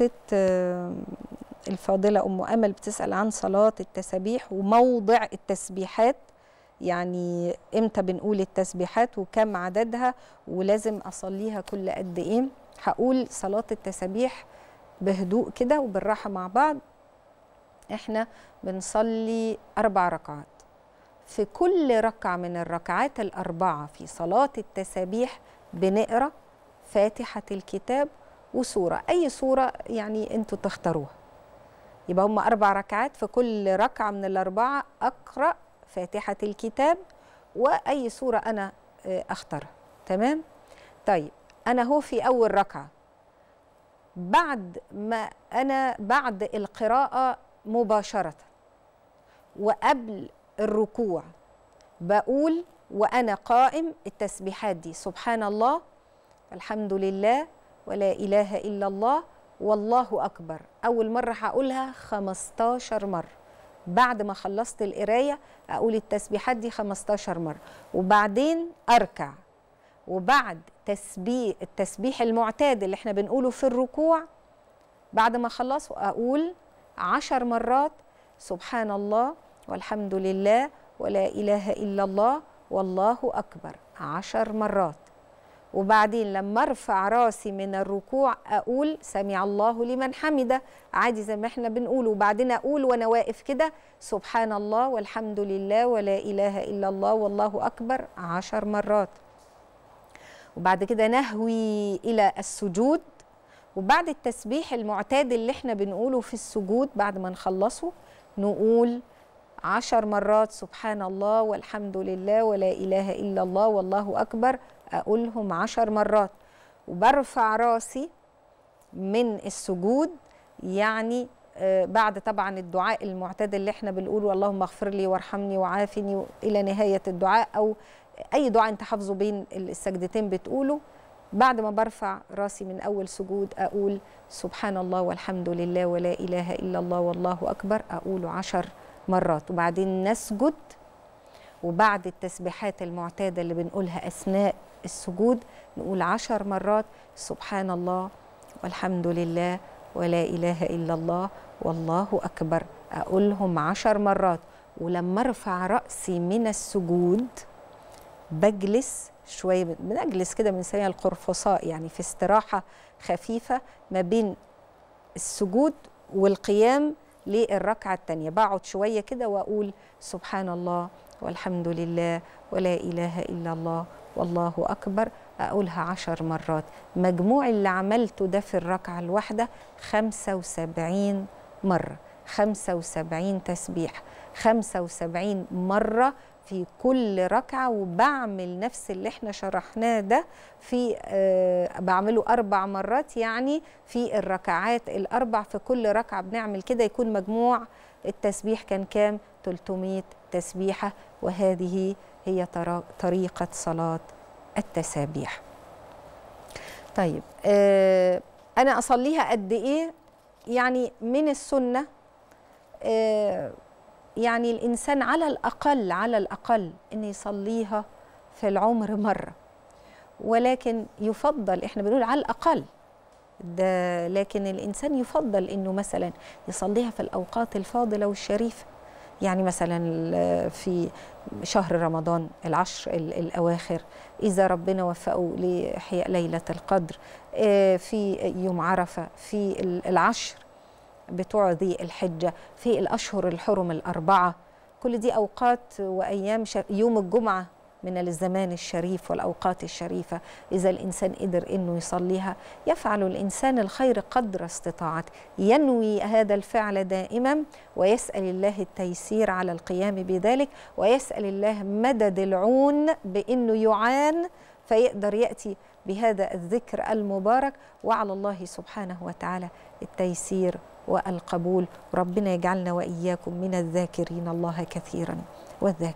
ست الفاضلة أم أمل بتسأل عن صلاة التسبيح وموضع التسبيحات يعني إمتى بنقول التسبيحات وكم عددها ولازم أصليها كل قد إيه هقول صلاة التسبيح بهدوء كده وبالراحة مع بعض إحنا بنصلي أربع ركعات في كل ركعة من الركعات الأربعة في صلاة التسبيح بنقرأ فاتحة الكتاب وصوره اي صوره يعني انتوا تختاروها يبقى هم اربع ركعات في كل ركعه من الاربعه اقرا فاتحه الكتاب واي صوره انا آه، اختارها تمام طيب انا هو في اول ركعه بعد ما انا بعد القراءه مباشره وقبل الركوع بقول وانا قائم التسبيحات دي سبحان الله الحمد لله ولا إله إلا الله والله أكبر أول مرة هقولها 15 مرة بعد ما خلصت القراية أقول التسبيحات دي 15 مرة وبعدين أركع وبعد تسبيح التسبيح المعتاد اللي احنا بنقوله في الركوع بعد ما خلصه أقول عشر مرات سبحان الله والحمد لله ولا إله إلا الله والله أكبر عشر مرات وبعدين لما ارفع راسي من الركوع اقول سمع الله لمن حمده عادي زي ما احنا بنقول وبعدين اقول وانا واقف كده سبحان الله والحمد لله ولا اله الا الله والله اكبر عشر مرات وبعد كده نهوي الى السجود وبعد التسبيح المعتاد اللي احنا بنقوله في السجود بعد ما نخلصه نقول عشر مرات سبحان الله والحمد لله ولا إله إلا الله والله أكبر أقولهم عشر مرات وبرفع راسي من السجود يعني آه، بعد طبعا الدعاء المعتاد اللي احنا بنقوله اللهم اغفر لي وارحمني وعافني الى نهايه الدعاء او اي دعاء انت حافظه بين السجدتين بتقوله بعد ما برفع راسي من اول سجود اقول سبحان الله والحمد لله ولا اله الا الله والله اكبر اقوله عشر مرات وبعدين نسجد وبعد التسبيحات المعتادة اللي بنقولها أثناء السجود نقول عشر مرات سبحان الله والحمد لله ولا إله إلا الله والله أكبر أقولهم عشر مرات ولما أرفع رأسي من السجود بجلس شوية بنجلس كده بنسميها القرفصاء يعني في استراحة خفيفة ما بين السجود والقيام للركعة الثانية بقعد شوية كده وأقول سبحان الله والحمد لله ولا إله إلا الله والله أكبر أقولها عشر مرات مجموع اللي عملته ده في الركعة الواحدة 75 مرة 75 تسبيح 75 مرة في كل ركعة وبعمل نفس اللي احنا شرحناه ده في آه بعمله أربع مرات يعني في الركعات الأربع في كل ركعة بنعمل كده يكون مجموع التسبيح كان كام 300 تسبيحة وهذه هي طريقة صلاة التسابيح طيب آه أنا أصليها قد إيه يعني من السنة آه يعني الإنسان على الأقل على الأقل أن يصليها في العمر مرة ولكن يفضل إحنا بنقول على الأقل ده لكن الإنسان يفضل أنه مثلا يصليها في الأوقات الفاضلة والشريفة يعني مثلا في شهر رمضان العشر الأواخر إذا ربنا وفقه لإحياء ليلة القدر آه، في يوم عرفة في العشر بتوع ذي الحجة في الأشهر الحرم الأربعة كل دي أوقات وأيام يوم الجمعة من الزمان الشريف والأوقات الشريفة إذا الإنسان قدر أنه يصليها يفعل الإنسان الخير قدر استطاعته ينوي هذا الفعل دائما ويسأل الله التيسير على القيام بذلك ويسأل الله مدد العون بأنه يعان فيقدر يأتي بهذا الذكر المبارك وعلى الله سبحانه وتعالى التيسير والقبول ربنا يجعلنا وإياكم من الذاكرين الله كثيرا والذاكرة